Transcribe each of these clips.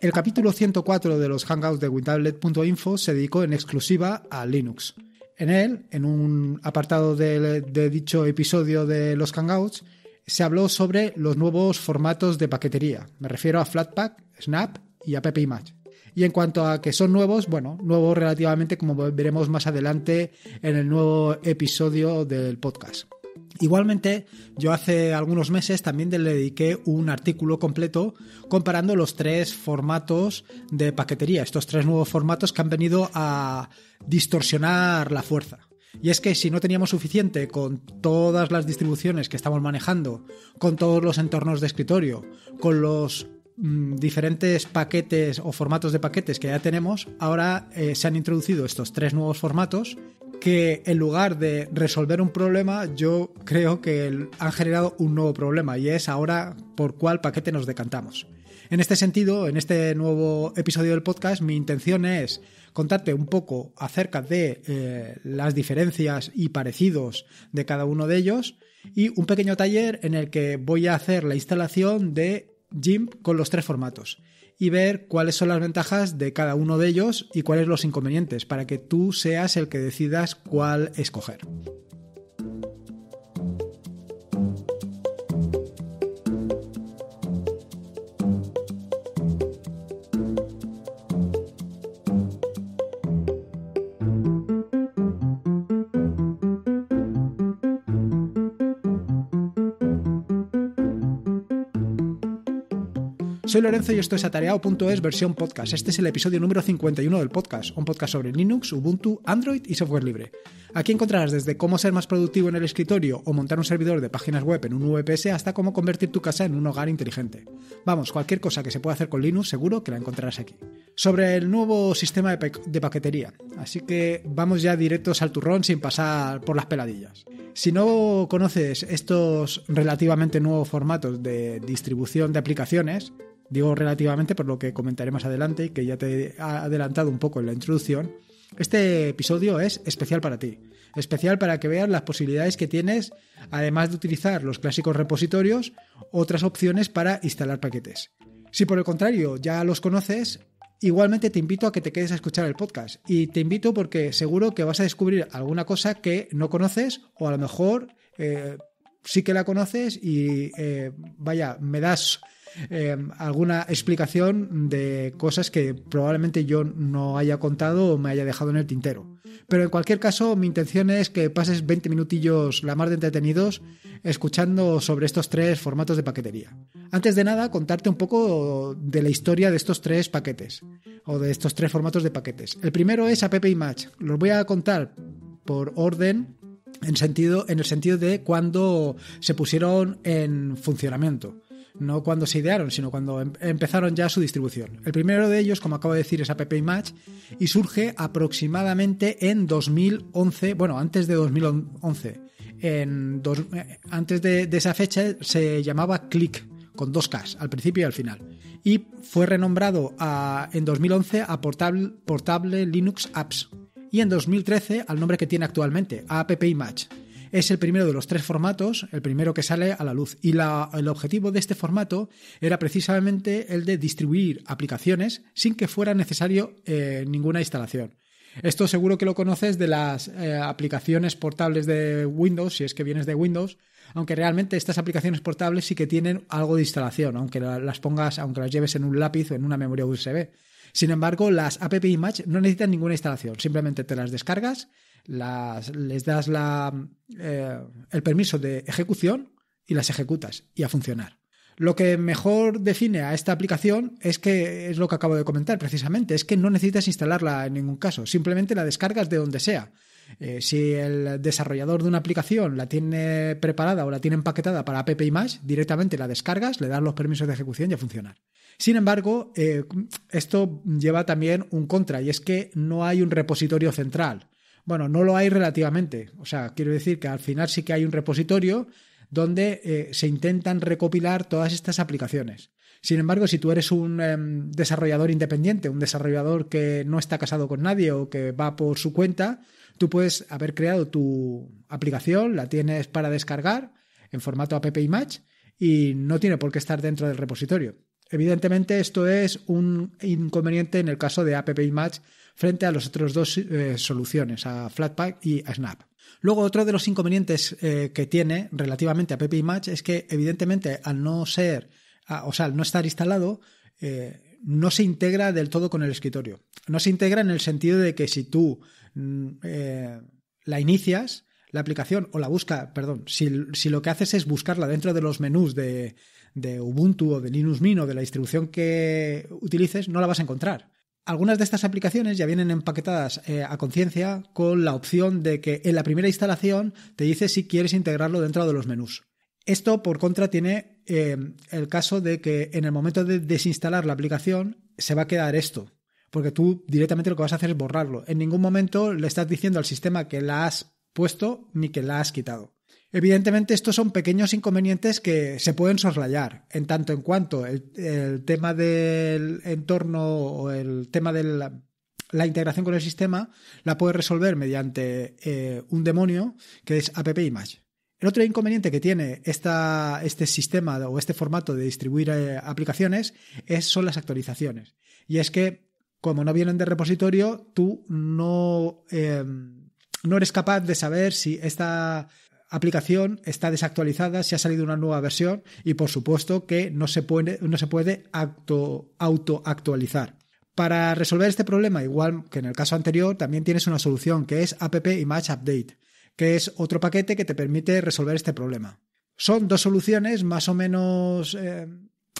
El capítulo 104 de los Hangouts de WinTablet.info se dedicó en exclusiva a Linux. En él, en un apartado de, dicho episodio de los Hangouts, se habló sobre los nuevos formatos de paquetería. Me refiero a Flatpak, Snap y a Y en cuanto a que son nuevos, bueno, nuevos relativamente como veremos más adelante en el nuevo episodio del podcast. Igualmente, yo hace algunos meses también le dediqué un artículo completo comparando los tres formatos de paquetería, estos tres nuevos formatos que han venido a distorsionar la fuerza. Y es que si no teníamos suficiente con todas las distribuciones que estamos manejando, con todos los entornos de escritorio, con los mm, diferentes paquetes o formatos de paquetes que ya tenemos, ahora eh, se han introducido estos tres nuevos formatos que en lugar de resolver un problema, yo creo que han generado un nuevo problema y es ahora por cuál paquete nos decantamos. En este sentido, en este nuevo episodio del podcast, mi intención es contarte un poco acerca de eh, las diferencias y parecidos de cada uno de ellos y un pequeño taller en el que voy a hacer la instalación de GIMP con los tres formatos y ver cuáles son las ventajas de cada uno de ellos y cuáles los inconvenientes, para que tú seas el que decidas cuál escoger. Soy Lorenzo y esto es atareado.es versión podcast. Este es el episodio número 51 del podcast, un podcast sobre Linux, Ubuntu, Android y software libre. Aquí encontrarás desde cómo ser más productivo en el escritorio o montar un servidor de páginas web en un VPS hasta cómo convertir tu casa en un hogar inteligente. Vamos, cualquier cosa que se pueda hacer con Linux seguro que la encontrarás aquí. Sobre el nuevo sistema de, de paquetería, así que vamos ya directos al turrón sin pasar por las peladillas. Si no conoces estos relativamente nuevos formatos de distribución de aplicaciones, Digo relativamente por lo que comentaré más adelante y que ya te he adelantado un poco en la introducción. Este episodio es especial para ti, especial para que veas las posibilidades que tienes, además de utilizar los clásicos repositorios, otras opciones para instalar paquetes. Si por el contrario ya los conoces, igualmente te invito a que te quedes a escuchar el podcast y te invito porque seguro que vas a descubrir alguna cosa que no conoces o a lo mejor eh, sí que la conoces y eh, vaya, me das Em, alguna explicación de cosas que probablemente yo no haya contado o me haya dejado en el tintero. Pero en cualquier caso, mi intención es que pases 20 minutillos la más de entretenidos escuchando sobre estos tres formatos de paquetería. Antes de nada, contarte un poco de la historia de estos tres paquetes o de estos tres formatos de paquetes. El primero es App Image. Los voy a contar por orden en, sentido, en el sentido de cuando se pusieron en funcionamiento no cuando se idearon, sino cuando em, empezaron ya su distribución. El primero de ellos, como acabo de decir, es App Image y surge aproximadamente en 2011, bueno, antes de 2011. En eh, antes de, esa fecha se llamaba Click, con dos Ks, al principio y al final. Y fue renombrado a, en 2011 a Portable, Portable Linux Apps. Y en 2013 al nombre que tiene actualmente, App Image es el primero de los tres formatos, el primero que sale a la luz. Y el objetivo de este formato era precisamente el de distribuir aplicaciones sin que fuera necesario eh, ninguna instalación. Esto seguro que lo conoces de las eh, aplicaciones portables de Windows, si es que vienes de Windows, aunque realmente estas aplicaciones portables sí que tienen algo de instalación, aunque las pongas, aunque las lleves en un lápiz o en una memoria USB. Sin embargo, las App Image no necesitan ninguna instalación, simplemente te las descargas las, les das eh, el permiso de ejecución y las ejecutas y a funcionar. Lo que mejor define a esta aplicación es que es lo que acabo de comentar precisamente, es que no necesitas instalarla en ningún caso, simplemente la descargas de donde sea. Eh, si el desarrollador de una aplicación la tiene preparada o la tiene empaquetada para app y más, directamente la descargas, le das los permisos de ejecución y a funcionar. Sin embargo, eh, esto lleva también un contra y es que no hay un repositorio central. Bueno, no lo hay relativamente. O sea, quiero decir que al final sí que hay un repositorio donde eh, se intentan recopilar todas estas aplicaciones. Sin embargo, si tú eres un em, desarrollador independiente, un desarrollador que no está casado con nadie o que va por su cuenta, tú puedes haber creado tu aplicación, la tienes para descargar en formato app image y no tiene por qué estar dentro del repositorio. Evidentemente, esto es un inconveniente en el caso de app image frente a las otras dos eh, soluciones, a Flatpak y a Snap. Luego, otro de los inconvenientes eh, que tiene relativamente a Image es que, evidentemente, al no ser, o sea, no estar instalado, eh, no se integra del todo con el escritorio. No se integra en el sentido de que si tú mm, la inicias, la aplicación, o la busca, perdón, si, lo que haces es buscarla dentro de los menús de, de Ubuntu o de Linux Mint o de la distribución que utilices, no la vas a encontrar. Algunas de estas aplicaciones ya vienen empaquetadas eh, a conciencia con la opción de que en la primera instalación te dice si quieres integrarlo dentro de los menús. Esto, por contra, tiene eh, el caso de que en el momento de desinstalar la aplicación se va a quedar esto, porque tú directamente lo que vas a hacer es borrarlo. En ningún momento le estás diciendo al sistema que la has puesto ni que la has quitado. Evidentemente, estos son pequeños inconvenientes que se pueden soslayar, en tanto en cuanto el, tema del entorno o el tema de la, integración con el sistema la puede resolver mediante eh, un demonio que es AppImage. El otro inconveniente que tiene esta, este sistema o este formato de distribuir eh, aplicaciones es, son las actualizaciones. Y es que, como no vienen de repositorio, tú no, em, no eres capaz de saber si esta aplicación está desactualizada, se ha salido una nueva versión y por supuesto que no se puede, no se puede Para resolver este problema, igual que en el caso anterior, también tienes una solución que es App Image Update, que es otro paquete que te permite resolver este problema. Son dos soluciones más o menos eh,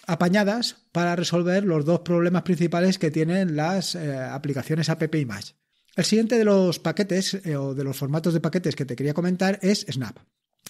apañadas para resolver los dos problemas principales que tienen las eh, aplicaciones App Image. El siguiente de los paquetes eh, o de los formatos de paquetes que te quería comentar es Snap.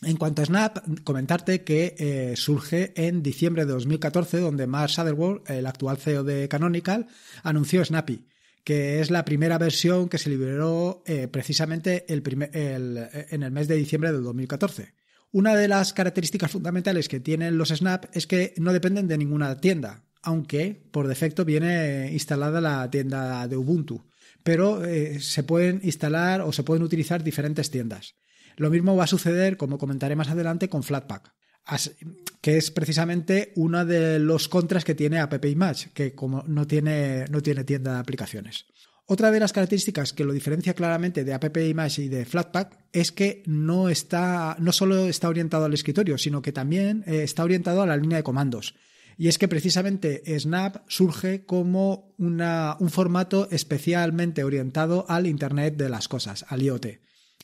En cuanto a Snap, comentarte que eh, surge en diciembre de 2014, donde Mark Sutherworld, el actual CEO de Canonical, anunció Snappy, que es la primera versión que se liberó eh, precisamente en el mes de diciembre de 2014. Una de las características fundamentales que tienen los Snap es que no dependen de ninguna tienda, aunque por defecto viene instalada la tienda de Ubuntu pero eh, se pueden instalar o se pueden utilizar diferentes tiendas. Lo mismo va a suceder, como comentaré más adelante, con Flatpak, que es precisamente uno de los contras que tiene App Image, que como no tiene, tienda de aplicaciones. Otra de las características que lo diferencia claramente de App Image y de Flatpak es que no, no solo está orientado al escritorio, sino que también eh, está orientado a la línea de comandos. Y es que precisamente Snap surge como una, un formato especialmente orientado al Internet de las Cosas, al IoT.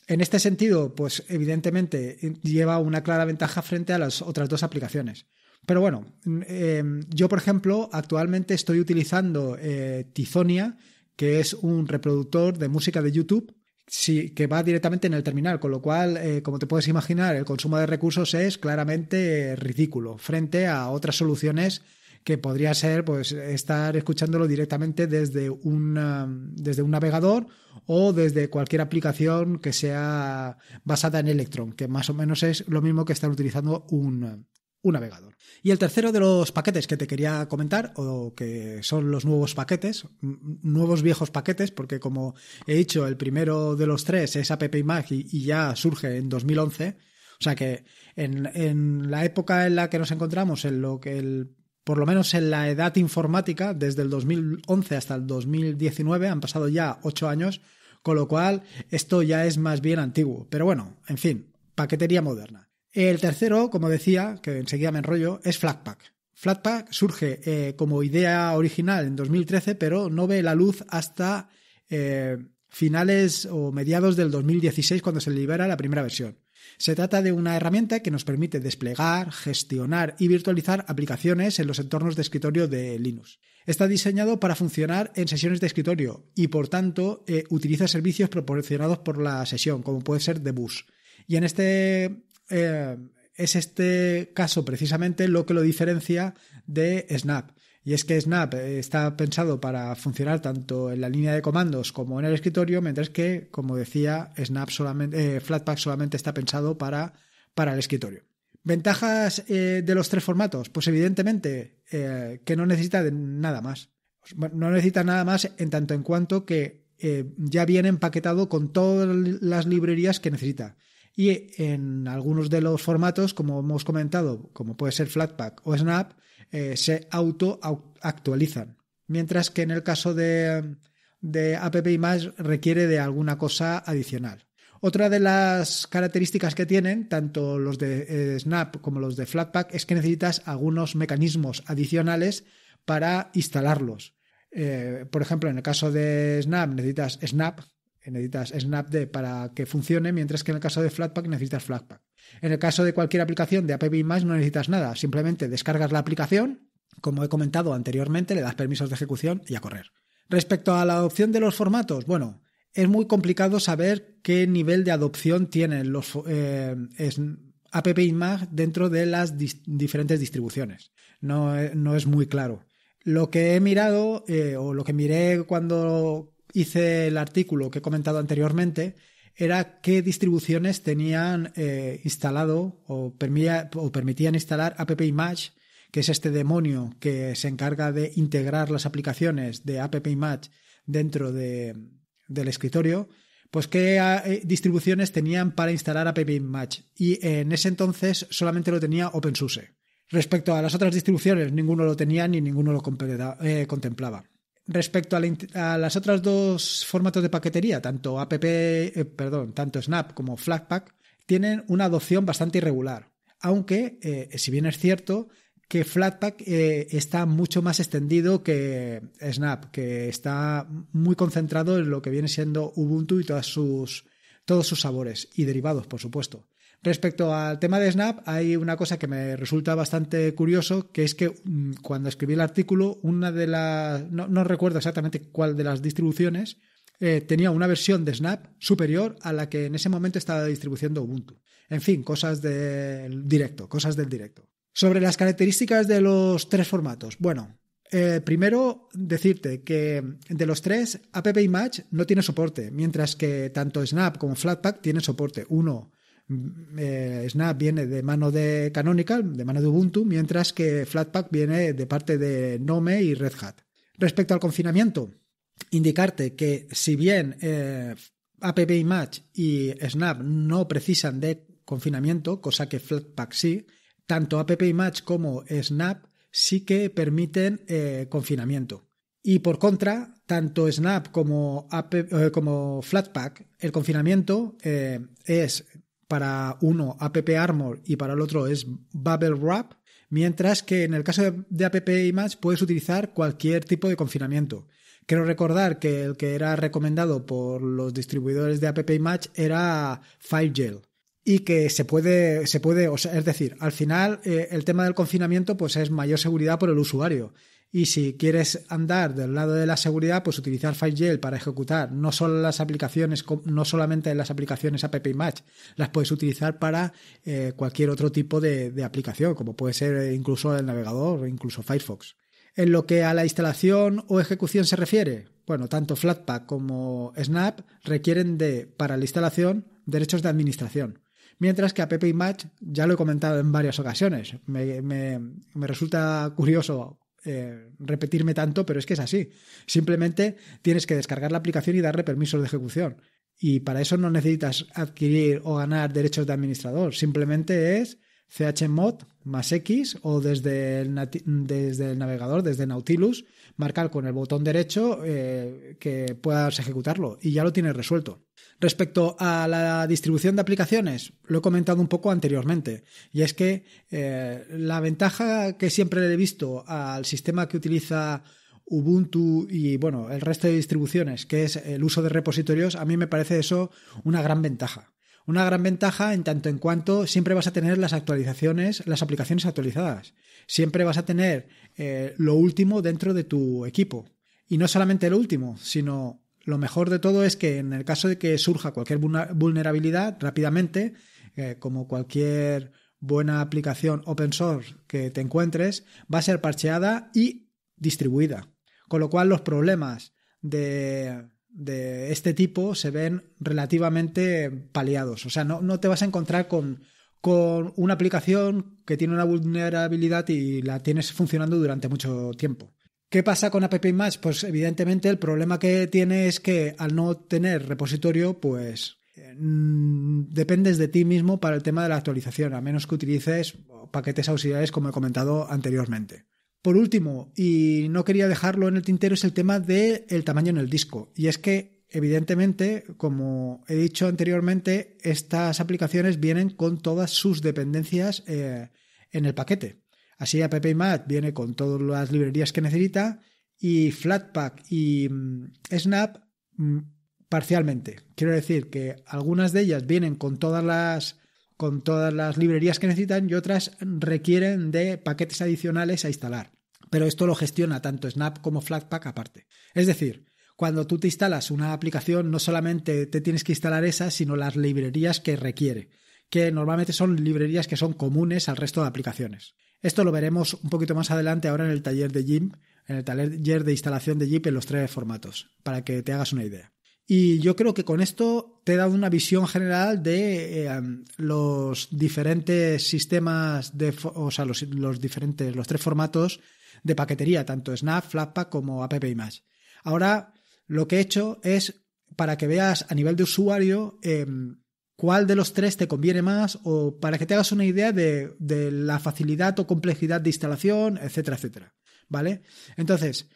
En este sentido, pues evidentemente lleva una clara ventaja frente a las otras dos aplicaciones. Pero bueno, mm, em, yo por ejemplo actualmente estoy utilizando eh, Tizonia, que es un reproductor de música de YouTube Sí, que va directamente en el terminal, con lo cual, eh, como te puedes imaginar, el consumo de recursos es claramente ridículo frente a otras soluciones que podría ser pues estar escuchándolo directamente desde, un desde un navegador o desde cualquier aplicación que sea basada en Electron, que más o menos es lo mismo que estar utilizando un, un navegador. Y el tercero de los paquetes que te quería comentar, o que son los nuevos paquetes, nuevos viejos paquetes, porque como he dicho, el primero de los tres es App Image y, ya surge en 2011. O sea que en, la época en la que nos encontramos, en lo que por lo menos en la edad informática, desde el 2011 hasta el 2019, han pasado ya ocho años, con lo cual esto ya es más bien antiguo. Pero bueno, en fin, paquetería moderna. El tercero, como decía, que enseguida me enrollo, es Flatpak. Flatpak surge eh, como idea original en 2013, pero no ve la luz hasta eh, finales o mediados del 2016, cuando se libera la primera versión. Se trata de una herramienta que nos permite desplegar, gestionar y virtualizar aplicaciones en los entornos de escritorio de Linux. Está diseñado para funcionar en sesiones de escritorio y, por tanto, eh, utiliza servicios proporcionados por la sesión, como puede ser Debush. Y en este eh, es este caso precisamente lo que lo diferencia de Snap. Y es que Snap eh, está pensado para funcionar tanto en la línea de comandos como en el escritorio, mientras que, como decía, Snap solamente, eh, Flatpak solamente está pensado para, el escritorio. ¿Ventajas de los tres formatos? Pues evidentemente que no necesita nada más. No necesita nada más en tanto en cuanto que ya viene empaquetado con todas las librerías que necesita. Y en algunos de los formatos, como hemos comentado, como puede ser Flatpak o Snap, eh, se auto-actualizan. Mientras que en el caso de, de requiere de alguna cosa adicional. Otra de las características que tienen, tanto los de eh, Snap como los de Flatpak, es que necesitas algunos mecanismos adicionales para instalarlos. Eh, por ejemplo, en el caso de Snap necesitas Snap, necesitas Snapd para que funcione, mientras que en el caso de Flatpak necesitas Flatpak. En el caso de cualquier aplicación de AppImage no necesitas nada, simplemente descargas la aplicación, como he comentado anteriormente, le das permisos de ejecución y a correr. Respecto a la adopción de los formatos, bueno, es muy complicado saber qué nivel de adopción tienen los eh, dentro de las diferentes distribuciones. Eh, no, es muy claro. Lo que he mirado eh, o lo que miré cuando hice el artículo que he comentado anteriormente era qué distribuciones tenían eh, instalado o, permitían instalar AppImage, que es este demonio que se encarga de integrar las aplicaciones de AppImage dentro del escritorio, pues qué eh, distribuciones tenían para instalar AppImage. Y en ese entonces solamente lo tenía OpenSUSE. Respecto a las otras distribuciones, ninguno lo tenía ni ninguno lo eh, contemplaba. Respecto a, las otras dos formatos de paquetería, tanto app, eh, perdón, tanto Snap como Flatpak, tienen una adopción bastante irregular. Aunque, eh, si bien es cierto, que Flatpak eh, está mucho más extendido que Snap, que está muy concentrado en lo que viene siendo Ubuntu y todos sus sabores y derivados, por supuesto. Respecto al tema de Snap, hay una cosa que me resulta bastante curioso, que es que mm, cuando escribí el artículo, una de las... No, recuerdo exactamente cuál de las distribuciones, eh, tenía una versión de Snap superior a la que en ese momento estaba distribuyendo Ubuntu. En fin, cosas del directo, cosas del directo. Sobre las características de los tres formatos. Bueno, eh, primero decirte que de los tres, App Image no tiene soporte, mientras que tanto Snap como Flatpak tienen soporte. Uno eh, Snap viene de mano de Canonical, de mano de Ubuntu, mientras que Flatpak viene de parte de Nome y Red Hat. Respecto al confinamiento, indicarte que si bien eh, AppImage y Snap no precisan de confinamiento, cosa que Flatpak sí, tanto App como Snap sí que permiten eh, confinamiento. Y por contra, tanto Snap como, Flatpak, el confinamiento es para uno App Armor y para el otro es Bubble Wrap, mientras que en el caso de, App Image puedes utilizar cualquier tipo de confinamiento. Quiero recordar que el que era recomendado por los distribuidores de App Image era gel y que se puede, se puede, es decir, al final eh, el tema del confinamiento pues es mayor seguridad por el usuario. Y si quieres andar del lado de la seguridad, pues utilizar FileGel para ejecutar no solo las aplicaciones, no solamente las aplicaciones App Match, las puedes utilizar para eh, cualquier otro tipo de, aplicación, como puede ser incluso el navegador o incluso Firefox. En lo que a la instalación o ejecución se refiere, bueno, tanto Flatpak como Snap requieren de, para la instalación, derechos de administración. Mientras que App Match, ya lo he comentado en varias ocasiones, me resulta curioso eh, repetirme tanto, pero es que es así. Simplemente tienes que descargar la aplicación y darle permisos de ejecución. Y para eso no necesitas adquirir o ganar derechos de administrador, simplemente es chmod más X o desde el, desde el navegador, desde Nautilus, marcar con el botón derecho eh, que puedas ejecutarlo y ya lo tienes resuelto. Respecto a la distribución de aplicaciones, lo he comentado un poco anteriormente, y es que eh, la ventaja que siempre le he visto al sistema que utiliza Ubuntu y bueno, el resto de distribuciones, que es el uso de repositorios, a mí me parece eso una gran ventaja. Una gran ventaja en tanto en cuanto siempre vas a tener las actualizaciones, las aplicaciones actualizadas. Siempre vas a tener eh, lo último dentro de tu equipo. Y no solamente lo último, sino lo mejor de todo es que en el caso de que surja cualquier vulnerabilidad, rápidamente, eh, como cualquier buena aplicación open source que te encuentres, va a ser parcheada y distribuida. Con lo cual los problemas de de este tipo se ven relativamente paliados. O sea, no, no te vas a encontrar con, con una aplicación que tiene una vulnerabilidad y la tienes funcionando durante mucho tiempo. ¿Qué pasa con AppImage? Pues evidentemente el problema que tiene es que al no tener repositorio, pues mm, dependes de ti mismo para el tema de la actualización, a menos que utilices paquetes auxiliares como he comentado anteriormente. Por último, y no quería dejarlo en el tintero, es el tema del tamaño en el disco. Y es que, evidentemente, como he dicho anteriormente, estas aplicaciones vienen con todas sus dependencias eh, en el paquete. Así, mat viene con todas las librerías que necesita y Flatpak y mm, Snap mm, parcialmente. Quiero decir que algunas de ellas vienen con todas las con todas las librerías que necesitan y otras requieren de paquetes adicionales a instalar pero esto lo gestiona tanto Snap como Flatpak aparte. Es decir, cuando tú te instalas una aplicación, no solamente te tienes que instalar esa, sino las librerías que requiere, que normalmente son librerías que son comunes al resto de aplicaciones. Esto lo veremos un poquito más adelante ahora en el taller de Jim, en el taller de instalación de GIMP en los tres formatos, para que te hagas una idea. Y yo creo que con esto te he dado una visión general de eh, los diferentes sistemas, de, o sea, los, diferentes, los tres formatos de paquetería, tanto Snap, Flatpak como App Image. Ahora lo que he hecho es para que veas a nivel de usuario em, cuál de los tres te conviene más o para que te hagas una idea de, la facilidad o complejidad de instalación, etcétera, etcétera. ¿Vale? Entonces,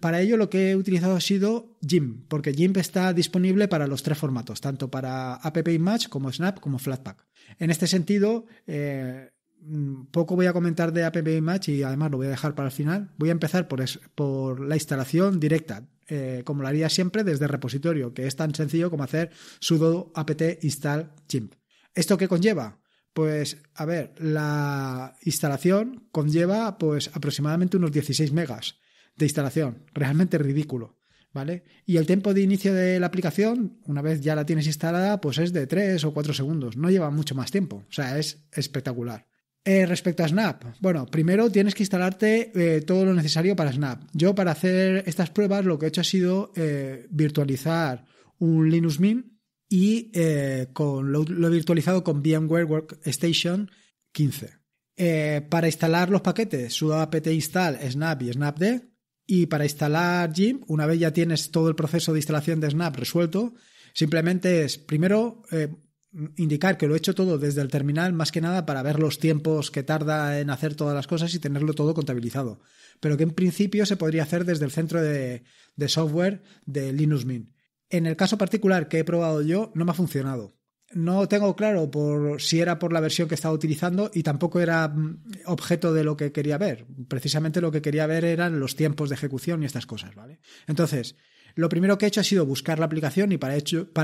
para ello lo que he utilizado ha sido GIMP, porque GIMP está disponible para los tres formatos, tanto para App Image como Snap como Flatpak. En este sentido, eh, Mm, poco voy a comentar de App match y además lo voy a dejar para el final. Voy a empezar por, la instalación directa, eh, como lo haría siempre desde el repositorio, que es tan sencillo como hacer sudo apt install chimp. ¿Esto qué conlleva? Pues, a ver, la instalación conlleva pues aproximadamente unos 16 megas de instalación. Realmente ridículo. ¿Vale? Y el tiempo de inicio de la aplicación, una vez ya la tienes instalada, pues es de 3 o 4 segundos. No lleva mucho más tiempo. O sea, es espectacular. Eh, respecto a Snap, bueno, primero tienes que instalarte eh, todo lo necesario para Snap. Yo para hacer estas pruebas lo que he hecho ha sido eh, virtualizar un Linux Mint y con, lo, he virtualizado con VMware Workstation 15. para instalar los paquetes, sudo apt install snap y snapd. Y para instalar GIMP, una vez ya tienes todo el proceso de instalación de Snap resuelto, simplemente es primero indicar que lo he hecho todo desde el terminal, más que nada para ver los tiempos que tarda en hacer todas las cosas y tenerlo todo contabilizado. Pero que en principio se podría hacer desde el centro de, software de Linux Mint. En el caso particular que he probado yo, no me ha funcionado. No tengo claro por si era por la versión que estaba utilizando y tampoco era mm, objeto de lo que quería ver. Precisamente lo que quería ver eran los tiempos de ejecución y estas cosas, ¿vale? Entonces, lo primero que he hecho ha sido buscar la aplicación y para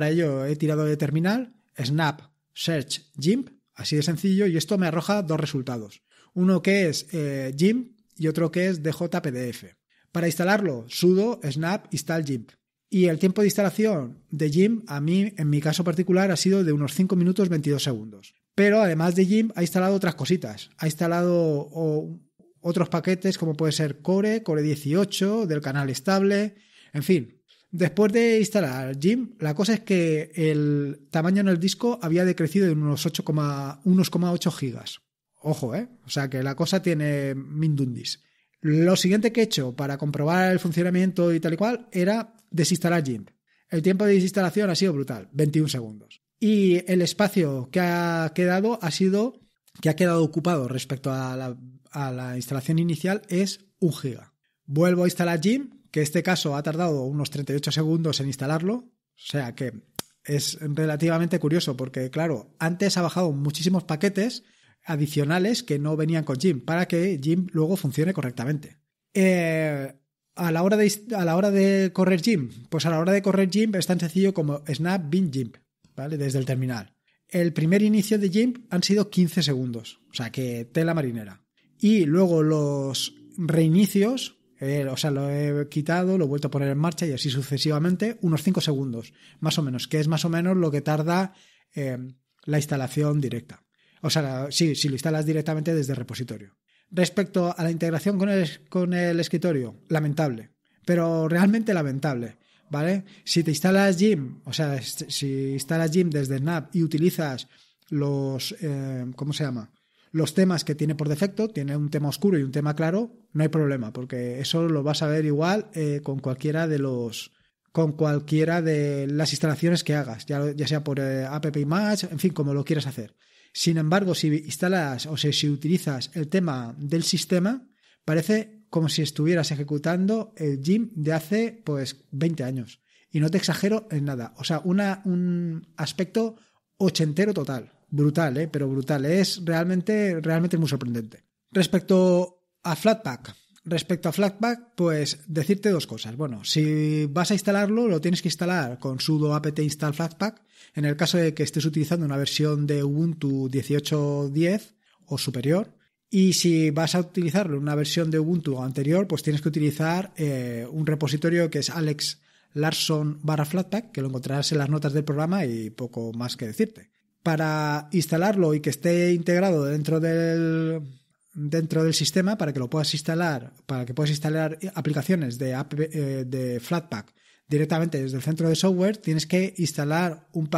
ello he tirado de terminal Snap Search GIMP, así de sencillo, y esto me arroja dos resultados. Uno que es eh, y otro que es DJPDF. Para instalarlo, sudo snap install GIMP. Y el tiempo de instalación de GIMP, a mí, en mi caso particular, ha sido de unos 5 minutos 22 segundos. Pero además de GIMP, ha instalado otras cositas. Ha instalado otros paquetes como puede ser Core, Core 18, del canal estable, en fin, Después de instalar Jim la cosa es que el tamaño en el disco había decrecido de unos 8,8 gigas. Ojo, ¿eh? O sea que la cosa tiene mindundis. Lo siguiente que he hecho para comprobar el funcionamiento y tal y cual era desinstalar Jim El tiempo de desinstalación ha sido brutal, 21 segundos. Y el espacio que ha quedado ha sido, que ha quedado ocupado respecto a la, instalación inicial es 1 giga. Vuelvo a instalar Jim que este caso ha tardado unos 38 segundos en instalarlo, o sea que es relativamente curioso porque, claro, antes ha bajado muchísimos paquetes adicionales que no venían con Jim para que Jim luego funcione correctamente. Eh, a, la hora de, a la hora de correr Jim, pues a la hora de correr Jim es tan sencillo como snap bin Jim, ¿vale? Desde el terminal. El primer inicio de Jim han sido 15 segundos, o sea que tela marinera. Y luego los reinicios eh, o sea, lo he quitado, lo he vuelto a poner en marcha y así sucesivamente, unos 5 segundos, más o menos, que es más o menos lo que tarda em, la instalación directa. O sea, sí, si lo instalas directamente desde el repositorio. Respecto a la integración con el, escritorio, lamentable, pero realmente lamentable. ¿Vale? Si te instalas Jim, o sea, si instalas Jim desde Snap y utilizas los, em, ¿cómo se llama? los temas que tiene por defecto, tiene un tema oscuro y un tema claro, no hay problema, porque eso lo vas a ver igual eh, con cualquiera de los con cualquiera de las instalaciones que hagas, ya, ya sea por app eh, app image, en fin, como lo quieras hacer. Sin embargo, si instalas o si utilizas el tema del sistema, parece como si estuvieras ejecutando el GIMP de hace pues 20 años. Y no te exagero en nada. O sea, una, un aspecto ochentero total brutal, eh, pero brutal. Es realmente, realmente muy sorprendente. Respecto a Flatpak, respecto a Flatpak, pues decirte dos cosas. Bueno, si vas a instalarlo, lo tienes que instalar con sudo apt install Flatpak. En el caso de que estés utilizando una versión de Ubuntu 18.10 o superior, y si vas a utilizarlo en una versión de Ubuntu anterior, pues tienes que utilizar eh, un repositorio que es Alex Larson barra Flatpak, que lo encontrarás en las notas del programa y poco más que decirte para instalarlo y que esté integrado dentro del, dentro del sistema para que lo puedas instalar, para que puedas instalar aplicaciones de, eh, Flatpak directamente desde el centro de software, tienes que instalar un,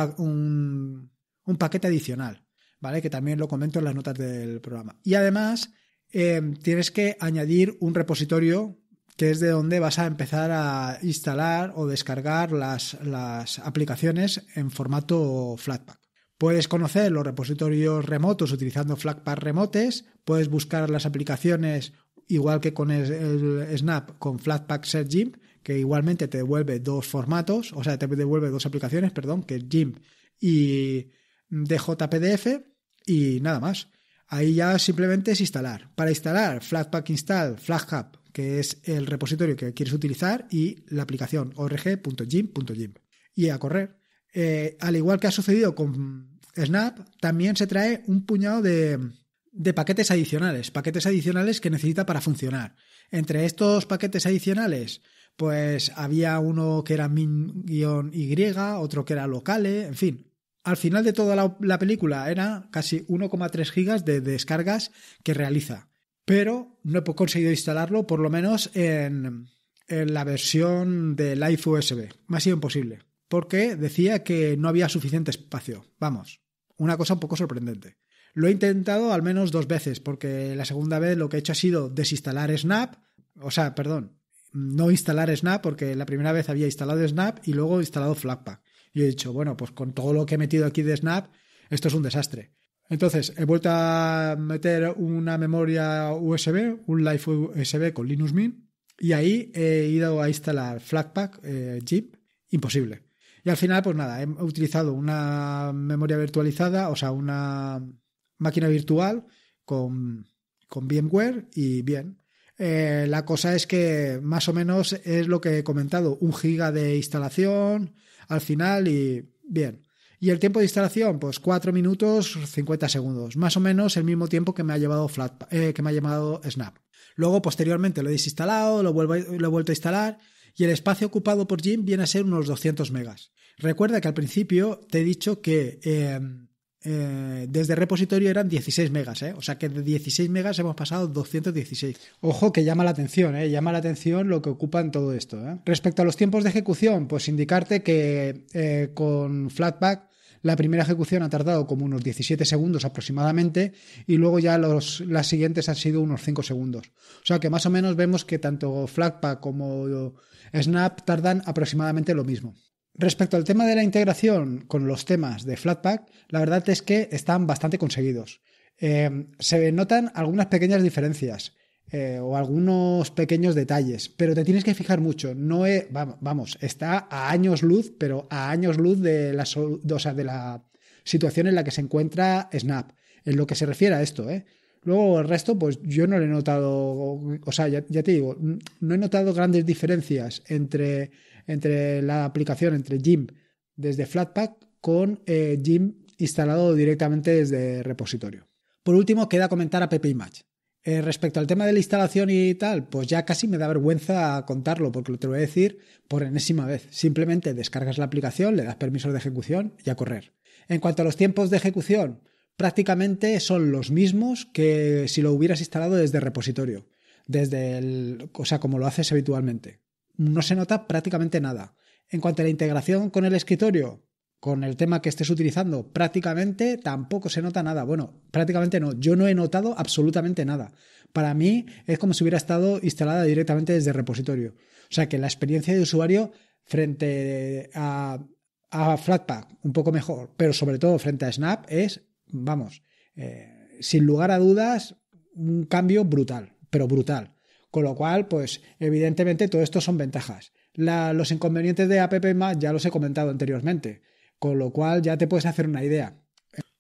un, paquete adicional, ¿vale? Que también lo comento en las notas del programa. Y además, em, tienes que añadir un repositorio que es de donde vas a empezar a instalar o descargar las, las aplicaciones en formato Flatpak. Puedes conocer los repositorios remotos utilizando Flatpak remotes, puedes buscar las aplicaciones igual que con el Snap, con Flatpak Search que igualmente te devuelve dos formatos, o sea, te devuelve dos aplicaciones, perdón, que es GIMP y DJPDF y nada más. Ahí ya simplemente es instalar. Para instalar, Flatpak install FlatHub, que es el repositorio que quieres utilizar, y la aplicación org.gimp.gimp. Y a correr. Eh, al igual que ha sucedido con Snap, también se trae un puñado de, paquetes adicionales, paquetes adicionales que necesita para funcionar. Entre estos paquetes adicionales, pues había uno que era min-y, otro que era locale, en fin. Al final de toda la, película era casi 1,3 gigas de descargas que realiza. Pero no he conseguido instalarlo, por lo menos en, la versión de Live USB. Me ha sido imposible porque decía que no había suficiente espacio. Vamos, una cosa un poco sorprendente. Lo he intentado al menos dos veces, porque la segunda vez lo que he hecho ha sido desinstalar Snap, o sea, perdón, no instalar Snap, porque la primera vez había instalado Snap y luego instalado Flatpak. Y he dicho, bueno, pues con todo lo que he metido aquí de Snap, esto es un desastre. Entonces, he vuelto a meter una memoria USB, un Live USB con Linux Mint, y ahí he ido a instalar Flatpak eh, Jeep, imposible. Y al final, pues nada, he utilizado una memoria virtualizada, o sea, una máquina virtual con, con VMware y bien. Eh, la cosa es que más o menos es lo que he comentado, un giga de instalación al final y bien. Y el tiempo de instalación, pues 4 minutos 50 segundos, más o menos el mismo tiempo que me ha llevado eh, que me ha llamado Snap. Luego, posteriormente, lo he desinstalado, lo, vuelvo, lo he vuelto a instalar y el espacio ocupado por Jim viene a ser unos 200 megas. Recuerda que al principio te he dicho que em, eh, desde repositorio eran 16 megas, ¿eh? o sea que de 16 megas hemos pasado 216. Ojo que llama la atención, ¿eh? llama la atención lo que ocupa en todo esto. Respecto a los tiempos de ejecución, pues indicarte que con Flatpak la primera ejecución ha tardado como unos 17 segundos aproximadamente y luego ya las siguientes han sido unos 5 segundos. O sea que más o menos vemos que tanto Flatpak como Snap tardan aproximadamente lo mismo. Respecto al tema de la integración con los temas de Flatpak, la verdad es que están bastante conseguidos. Eh, se notan algunas pequeñas diferencias. Eh, o algunos pequeños detalles, pero te tienes que fijar mucho. No vamos, está a años luz, pero a años luz de la, de la situación en la que se encuentra Snap, en lo que se refiere a esto. ¿eh? Luego el resto, pues yo no le he notado, o sea, ya, te digo, no he notado grandes diferencias entre, entre la aplicación, entre Jim desde Flatpak con eh, instalado directamente desde repositorio. Por último, queda comentar a Pepe Image. Eh, respecto al tema de la instalación y tal, pues ya casi me da vergüenza contarlo, porque lo te lo voy a decir por enésima vez. Simplemente descargas la aplicación, le das permisos de ejecución y a correr. En cuanto a los tiempos de ejecución, prácticamente son los mismos que si lo hubieras instalado desde repositorio, desde el, o sea, como lo haces habitualmente. No se nota prácticamente nada. En cuanto a la integración con el escritorio, con el tema que estés utilizando, prácticamente tampoco se nota nada. Bueno, prácticamente no, yo no he notado absolutamente nada. Para mí es como si hubiera estado instalada directamente desde el repositorio. O sea que la experiencia de usuario frente a, Flatpak, un poco mejor, pero sobre todo frente a Snap, es, vamos, eh, sin lugar a dudas, un cambio brutal, pero brutal. Con lo cual, pues evidentemente todo esto son ventajas. los inconvenientes de AppMap ya los he comentado anteriormente. Con lo cual ya te puedes hacer una idea.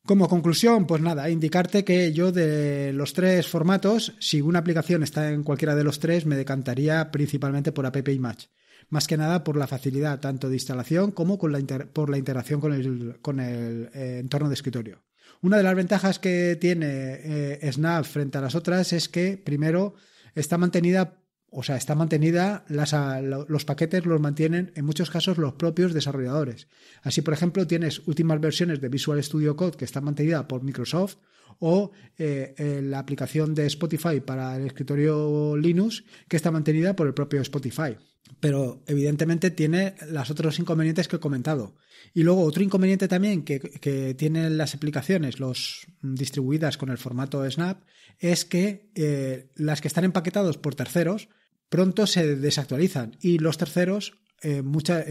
Como conclusión, pues nada, indicarte que yo de los tres formatos, si una aplicación está en cualquiera de los tres, me decantaría principalmente por App Image. Más que nada por la facilidad tanto de instalación como con la por la interacción con el, eh, entorno de escritorio. Una de las ventajas que tiene eh, Snap frente a las otras es que, primero, está mantenida o sea, está mantenida, ah, los paquetes los mantienen en muchos casos los propios desarrolladores. Así, por ejemplo, tienes últimas versiones de Visual Studio Code que está mantenida por Microsoft o eh, eh, la aplicación de Spotify para el escritorio Linux que está mantenida por el propio Spotify. Pero evidentemente tiene los otros inconvenientes que he comentado. Y luego otro inconveniente también que, tienen las aplicaciones, los mm, distribuidas con el formato Snap, es que eh, las que están empaquetados por terceros, pronto se desactualizan y los terceros eh, en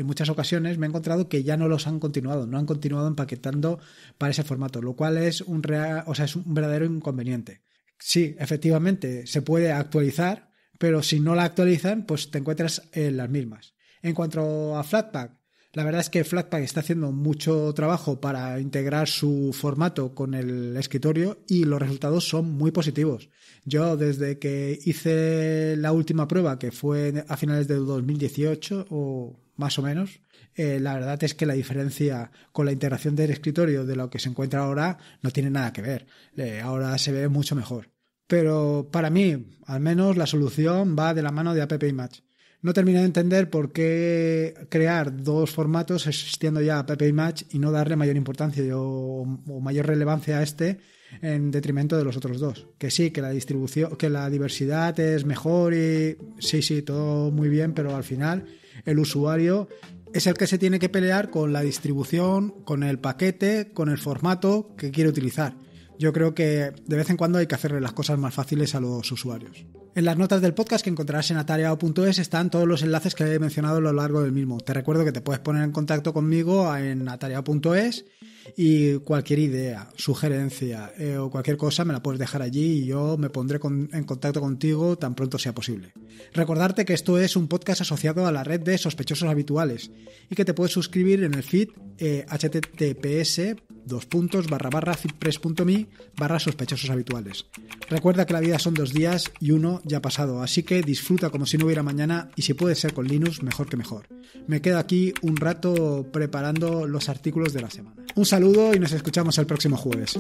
muchas ocasiones me he encontrado que ya no los han continuado, no han continuado empaquetando para ese formato, lo cual es un, real, o sea, es un verdadero inconveniente. Sí, efectivamente, se puede actualizar, pero si no la actualizan, pues te encuentras en las mismas. En cuanto a Flatpak, la verdad es que Flatpak está haciendo mucho trabajo para integrar su formato con el escritorio y los resultados son muy positivos. Yo desde que hice la última prueba, que fue a finales de 2018 o más o menos, eh, la verdad es que la diferencia con la integración del escritorio de lo que se encuentra ahora no tiene nada que ver. Eh, ahora se ve mucho mejor. Pero para mí, al menos, la solución va de la mano de App no termino de entender por qué crear dos formatos existiendo ya Pepe y Match y no darle mayor importancia o, o, mayor relevancia a este en detrimento de los otros dos. Que sí, que la distribución, que la diversidad es mejor y sí, sí, todo muy bien, pero al final el usuario es el que se tiene que pelear con la distribución, con el paquete, con el formato que quiere utilizar. Yo creo que de vez en cuando hay que hacerle las cosas más fáciles a los usuarios. En las notas del podcast que encontrarás en atareado.es están todos los enlaces que he mencionado a lo largo del mismo. Te recuerdo que te puedes poner en contacto conmigo en atareado.es y cualquier idea, sugerencia eh, o cualquier cosa me la puedes dejar allí y yo me pondré en contacto contigo tan pronto sea posible. Recordarte que esto es un podcast asociado a la red de sospechosos habituales y que te puedes suscribir en el feed eh, https dos puntos barra barra fitpress.me barra sospechosos habituales. Recuerda que la vida son dos días y uno ya ha pasado, así que disfruta como si no hubiera mañana y si puede ser con Linux, mejor que mejor. Me quedo aquí un rato preparando los artículos de la semana saludo y nos escuchamos el próximo jueves.